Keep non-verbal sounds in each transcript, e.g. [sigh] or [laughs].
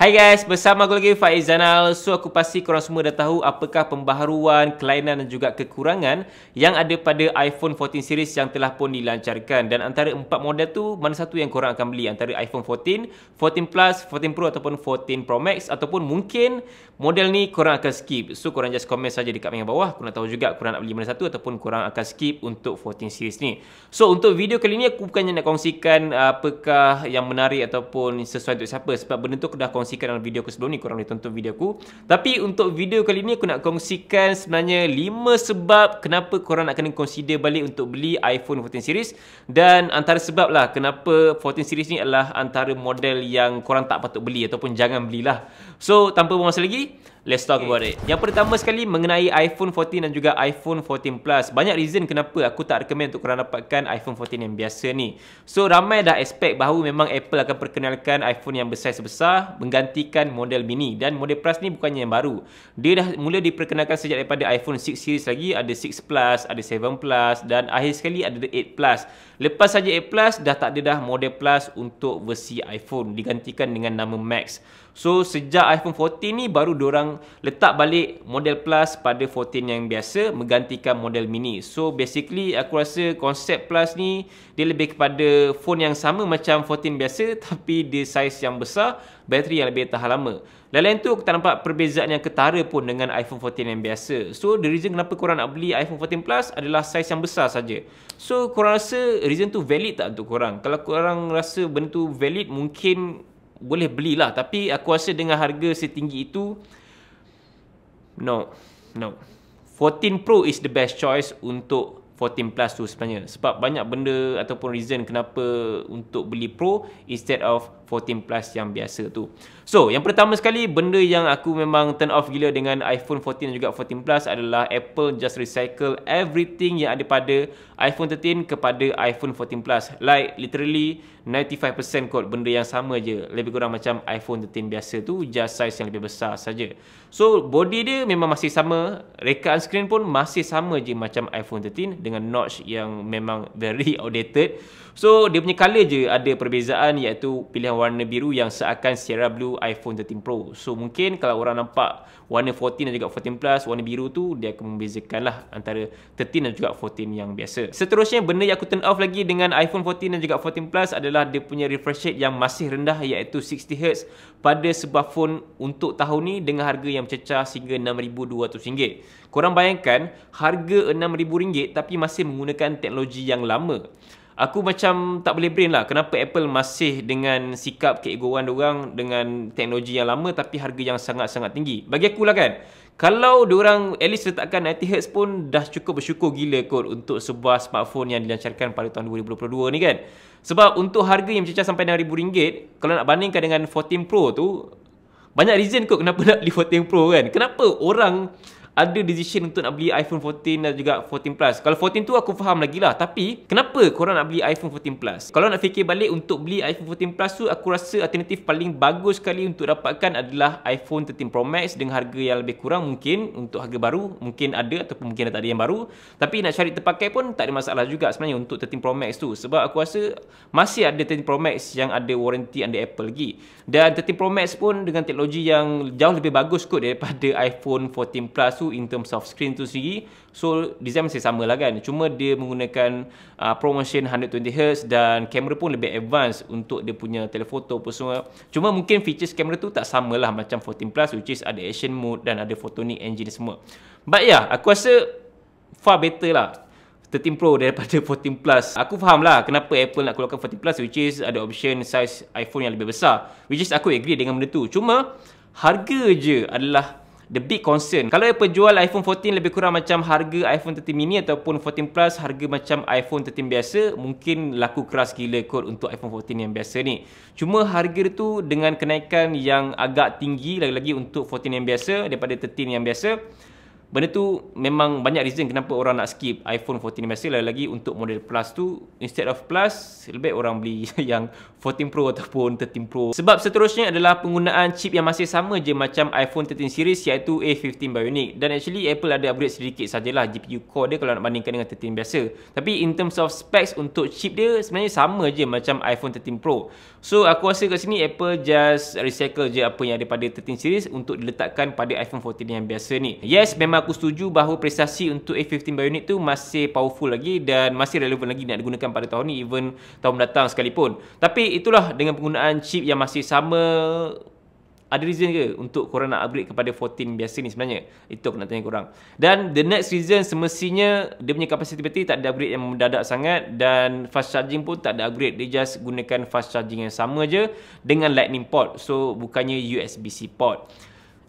Hai guys, bersama aku lagi Faiz Zanal. So aku pasti korang semua dah tahu apakah pembaharuan, kelainan dan juga kekurangan yang ada pada iPhone 14 series yang telah pun dilancarkan. Dan antara empat model tu, mana satu yang korang akan beli antara iPhone 14, 14 Plus, 14 Pro ataupun 14 Pro Max ataupun mungkin model ni korang akan skip. So korang just komen saja dekat bahagian bawah. korang tahu juga korang nak beli mana satu ataupun korang akan skip untuk 14 series ni. So untuk video kali ni aku bukannya nak kongsikan apakah yang menarik ataupun sesuai untuk siapa sebab benda tu aku dah kongsikan kongsikan dalam video aku sebelum ni Korang boleh tonton video aku Tapi untuk video kali ni aku nak kongsikan sebenarnya 5 sebab Kenapa korang nak kena consider balik untuk beli iPhone 14 series Dan antara sebab lah kenapa 14 series ni adalah antara model yang korang tak patut beli Ataupun jangan belilah So tanpa buang masa lagi Let's talk about it. Yang pertama sekali mengenai iPhone 14 dan juga iPhone 14 Plus. Banyak reason kenapa aku tak recommend untuk korang dapatkan iPhone 14 yang biasa ni. So ramai dah expect bahawa memang Apple akan perkenalkan iPhone yang besar sebesar menggantikan model mini dan model Plus ni bukannya yang baru. Dia dah mula diperkenalkan sejak daripada iPhone 6 series lagi, ada 6 Plus, ada 7 Plus dan akhir sekali ada 8 Plus. Lepas saja 8 Plus dah tak ada dah model Plus untuk versi iPhone digantikan dengan nama Max. So sejak iPhone 14 ni baru diorang letak balik model plus pada 14 yang biasa menggantikan model mini. So basically aku rasa konsep plus ni dia lebih kepada phone yang sama macam 14 biasa [laughs] tapi dia saiz yang besar, bateri yang lebih tahan lama. Lain-lain tu kita nampak perbezaan yang ketara pun dengan iPhone 14 yang biasa. So the reason kenapa korang nak beli iPhone 14 Plus adalah saiz yang besar saja. So korang rasa reason tu valid tak untuk korang? Kalau korang rasa benda tu valid mungkin boleh belilah tapi aku rasa dengan harga setinggi itu no no 14 Pro is the best choice untuk 14 Plus tu sebenarnya sebab banyak benda ataupun reason kenapa untuk beli Pro instead of 14 Plus yang biasa tu. So, yang pertama sekali benda yang aku memang turn off gila dengan iPhone 14 dan juga 14 Plus adalah Apple just recycle everything yang ada pada iPhone 13 kepada iPhone 14 Plus. Like literally 95% kot benda yang sama je lebih kurang macam iPhone 13 biasa tu just size yang lebih besar saja so body dia memang masih sama rekaan screen pun masih sama je macam iPhone 13 dengan notch yang memang very [laughs] outdated so dia punya color je ada perbezaan iaitu pilihan warna biru yang seakan Sierra Blue iPhone 13 Pro so mungkin kalau orang nampak warna 14 dan juga 14 Plus warna biru tu dia akan membezakan lah antara 13 dan juga 14 yang biasa seterusnya benda yang aku turn off lagi dengan iPhone 14 dan juga 14 Plus adalah adalah dia punya refresh rate yang masih rendah iaitu 60Hz pada sebuah phone untuk tahun ni dengan harga yang mencecah sehingga RM6,200. Korang bayangkan harga RM6,000 tapi masih menggunakan teknologi yang lama. Aku macam tak boleh brain lah kenapa Apple masih dengan sikap keegoan diorang dengan teknologi yang lama tapi harga yang sangat-sangat tinggi. Bagi aku lah kan. Kalau orang at least letakkan 90Hz pun dah cukup bersyukur gila kot untuk sebuah smartphone yang dilancarkan pada tahun 2022 ni kan. Sebab untuk harga yang mencecah sampai rm ringgit, kalau nak bandingkan dengan 14 Pro tu banyak reason kot kenapa nak beli 14 Pro kan. Kenapa orang ada decision untuk nak beli iPhone 14 dan juga 14 Plus. Kalau 14 tu aku faham lagi lah. Tapi kenapa korang nak beli iPhone 14 Plus? Kalau nak fikir balik untuk beli iPhone 14 Plus tu aku rasa alternatif paling bagus sekali untuk dapatkan adalah iPhone 13 Pro Max dengan harga yang lebih kurang mungkin untuk harga baru mungkin ada ataupun mungkin dah ada yang baru. Tapi nak cari terpakai pun tak ada masalah juga sebenarnya untuk 13 Pro Max tu. Sebab aku rasa masih ada 13 Pro Max yang ada warranty under Apple lagi. Dan 13 Pro Max pun dengan teknologi yang jauh lebih bagus kot daripada [laughs] iPhone 14 Plus tu in terms of screen tu sendiri so design masih sama lah kan cuma dia menggunakan uh, promotion 120Hz dan kamera pun lebih advance untuk dia punya telephoto apa semua cuma mungkin features kamera tu tak sama lah macam 14 Plus which is ada action mode dan ada photonic engine semua but yeah aku rasa far better lah 13 Pro [laughs] daripada 14 Plus. Aku faham lah kenapa Apple nak keluarkan 14 Plus which is ada option size iPhone yang lebih besar. Which is aku agree dengan benda tu. Cuma harga je adalah the big concern. Kalau Apple jual iPhone 14 lebih kurang macam harga iPhone 13 mini ataupun 14 Plus harga macam iPhone 13 biasa, mungkin laku keras gila kot untuk iPhone 14 yang biasa ni. Cuma harga tu dengan kenaikan yang agak tinggi lagi-lagi untuk 14 yang biasa daripada 13 yang biasa, Benda tu memang banyak reason kenapa orang nak skip iPhone 14 Max lagi-lagi untuk model Plus tu instead of Plus lebih orang beli [laughs] yang 14 Pro ataupun 13 Pro. Sebab seterusnya adalah penggunaan chip yang masih sama je macam iPhone 13 series iaitu A15 Bionic dan actually Apple ada upgrade sedikit sajalah GPU core dia kalau nak bandingkan dengan 13 biasa. Tapi in terms of specs untuk chip dia sebenarnya sama je macam iPhone 13 Pro. So aku rasa kat sini Apple just recycle je apa yang ada pada 13 series untuk diletakkan pada iPhone 14 yang biasa ni. Yes memang aku setuju bahawa prestasi untuk A15 Bionic tu masih powerful lagi dan masih relevan lagi nak digunakan pada tahun ni even tahun mendatang sekalipun. Tapi itulah dengan penggunaan chip yang masih sama ada reason ke untuk korang nak upgrade kepada 14 biasa ni sebenarnya? Itu aku nak tanya korang. Dan the next reason semestinya dia punya kapasiti bateri tak ada upgrade yang mendadak sangat dan fast charging pun tak ada upgrade. Dia just gunakan fast charging yang sama je dengan lightning port. So bukannya USB-C port.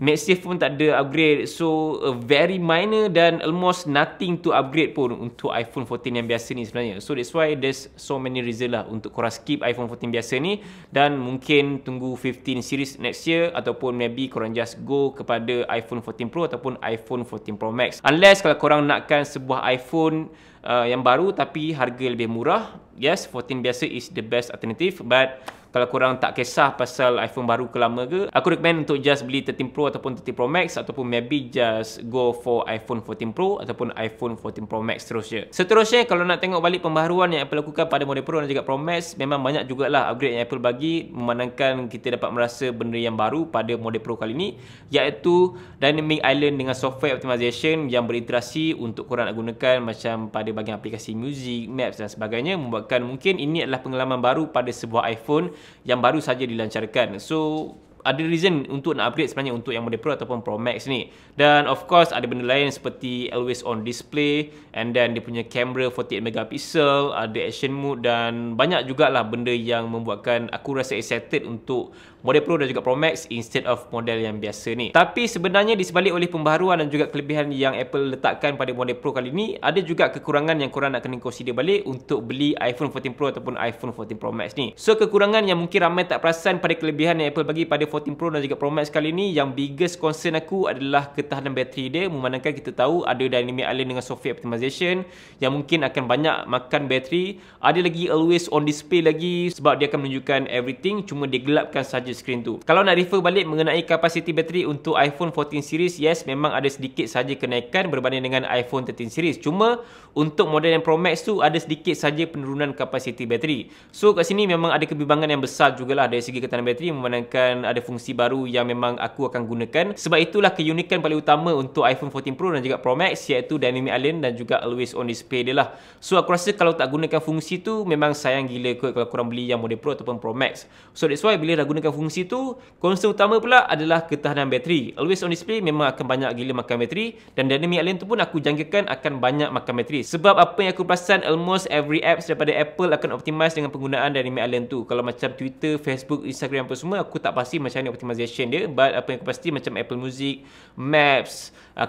Maxif pun tak ada upgrade so a very minor dan almost nothing to upgrade pun untuk iPhone 14 yang biasa ni sebenarnya so that's why there's so many reason lah untuk korang skip iPhone 14 biasa ni dan mungkin tunggu 15 series next year ataupun maybe korang just go kepada iPhone 14 Pro ataupun iPhone 14 Pro Max unless kalau korang nakkan sebuah iPhone uh, yang baru tapi harga lebih murah yes 14 biasa is the best alternative but kalau korang tak kisah pasal iPhone baru ke lama ke aku recommend untuk just beli 13 Pro ataupun 13 Pro Max ataupun maybe just go for iPhone 14 Pro ataupun iPhone 14 Pro Max terus je seterusnya kalau nak tengok balik pembaharuan yang Apple lakukan pada model Pro dan juga Pro Max memang banyak jugalah upgrade yang Apple bagi memandangkan kita dapat merasa benda yang baru pada model Pro kali ni iaitu Dynamic Island dengan software optimization yang berinteraksi untuk korang nak gunakan macam pada bagian aplikasi music, maps dan sebagainya membuatkan mungkin ini adalah pengalaman baru pada sebuah iPhone yang baru saja dilancarkan. So ada reason untuk nak upgrade sebenarnya untuk yang model Pro ataupun Pro Max ni. Dan of course ada benda lain seperti always on display and then dia punya kamera 48 megapixel, ada action mode dan banyak jugalah benda yang membuatkan aku rasa excited untuk model Pro dan juga Pro Max instead of model yang biasa ni. Tapi sebenarnya di sebalik oleh pembaharuan dan juga kelebihan yang Apple letakkan pada model Pro kali ni, ada juga kekurangan yang korang nak kena consider balik untuk beli iPhone 14 Pro ataupun iPhone 14 Pro Max ni. So kekurangan yang mungkin ramai tak perasan pada kelebihan yang Apple bagi pada 14 Pro dan juga Pro Max kali ni, yang biggest concern aku adalah ketahanan bateri dia memandangkan kita tahu ada dynamic island dengan software optimization yang mungkin akan banyak makan bateri. Ada lagi always on display lagi sebab dia akan menunjukkan everything cuma dia gelapkan saja larger screen tu. Kalau nak refer balik mengenai kapasiti bateri untuk iPhone 14 series, yes memang ada sedikit saja kenaikan berbanding dengan iPhone 13 series. Cuma untuk model yang Pro Max tu ada sedikit saja penurunan kapasiti bateri. So kat sini memang ada kebimbangan yang besar jugalah dari segi ketahanan bateri memandangkan ada fungsi baru yang memang aku akan gunakan. Sebab itulah keunikan paling utama untuk iPhone 14 Pro dan juga Pro Max iaitu Dynamic Island dan juga Always On Display dia lah. So aku rasa kalau tak gunakan fungsi tu memang sayang gila kot kalau korang beli yang model Pro ataupun Pro Max. So that's why bila dah gunakan fungsi tu Konsen utama pula adalah ketahanan bateri Always on display memang akan banyak gila makan bateri Dan dynamic island tu pun aku jangkakan akan banyak makan bateri Sebab apa yang aku perasan almost every apps daripada Apple akan optimize dengan penggunaan dynamic island tu Kalau macam Twitter, Facebook, Instagram apa semua Aku tak pasti macam ni optimization dia But apa yang aku pasti macam Apple Music, Maps, uh,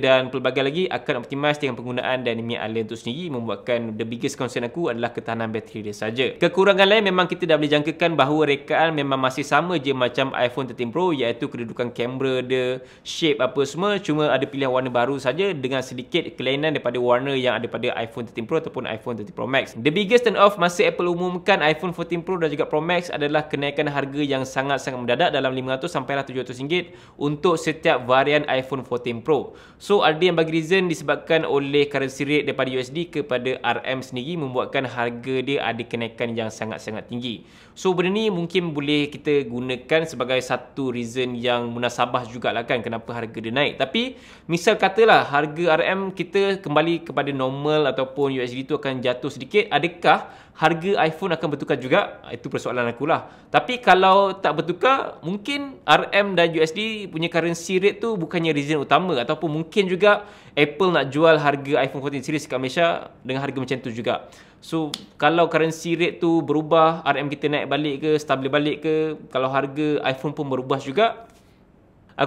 dan pelbagai lagi Akan optimize dengan penggunaan dynamic island tu sendiri Membuatkan the biggest concern aku adalah ketahanan bateri dia saja. Kekurangan lain memang kita dah boleh jangkakan bahawa rekaan memang masih sama je macam iPhone 13 Pro iaitu kedudukan kamera dia, shape apa semua cuma ada pilihan warna baru saja dengan sedikit kelainan daripada warna yang ada pada iPhone 13 Pro ataupun iPhone 13 Pro Max. The biggest turn off masa Apple umumkan iPhone 14 Pro dan juga Pro Max adalah kenaikan harga yang sangat-sangat mendadak dalam 500 sampai 700 ringgit untuk setiap varian iPhone 14 Pro. So ada yang bagi reason disebabkan oleh currency rate daripada USD kepada RM sendiri membuatkan harga dia ada kenaikan yang sangat-sangat tinggi. So benda ni mungkin boleh kita gunakan sebagai satu reason yang munasabah juga lah kan kenapa harga dia naik. Tapi misal katalah harga RM kita kembali kepada normal ataupun USD tu akan jatuh sedikit, adakah harga iPhone akan bertukar juga? Itu persoalan aku lah. Tapi kalau tak bertukar, mungkin RM dan USD punya currency rate tu bukannya reason utama ataupun mungkin juga Apple nak jual harga iPhone 14 series kat Malaysia dengan harga macam tu juga. So kalau currency rate tu berubah, RM kita naik balik ke, stabil balik ke, kalau harga iPhone pun berubah juga,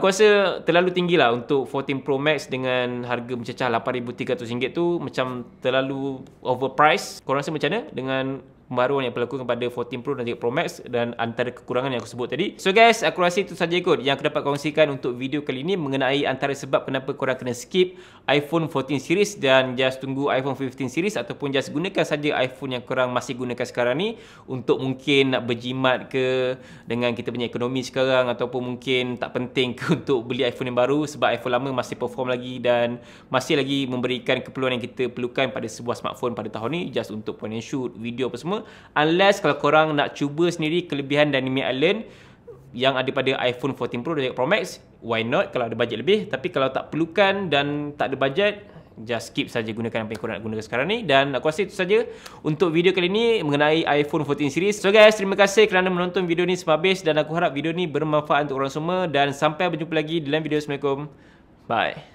Aku rasa terlalu tinggi lah untuk 14 Pro Max dengan harga mencecah RM8,300 tu macam terlalu overpriced. Korang rasa macam mana dengan pembaruan yang berlaku kepada 14 Pro dan juga Pro Max dan antara kekurangan yang aku sebut tadi. So guys, aku rasa itu sahaja kot yang aku dapat kongsikan untuk video kali ini mengenai antara sebab kenapa korang kena skip iPhone 14 series dan just tunggu iPhone 15 series ataupun just gunakan saja iPhone yang korang masih gunakan sekarang ni untuk mungkin nak berjimat ke dengan kita punya ekonomi sekarang ataupun mungkin tak penting ke [laughs] untuk beli iPhone yang baru sebab iPhone lama masih perform lagi dan masih lagi memberikan keperluan yang kita perlukan pada sebuah smartphone pada tahun ni just untuk point and shoot, video apa semua unless kalau korang nak cuba sendiri kelebihan Dynamic Island yang ada pada iPhone 14 Pro dan Pro Max why not kalau ada bajet lebih tapi kalau tak perlukan dan tak ada bajet just skip saja gunakan apa yang korang nak gunakan sekarang ni dan aku rasa itu saja untuk video kali ni mengenai iPhone 14 series so guys terima kasih kerana menonton video ni sampai habis dan aku harap video ni bermanfaat untuk orang semua dan sampai berjumpa lagi dalam lain video Assalamualaikum bye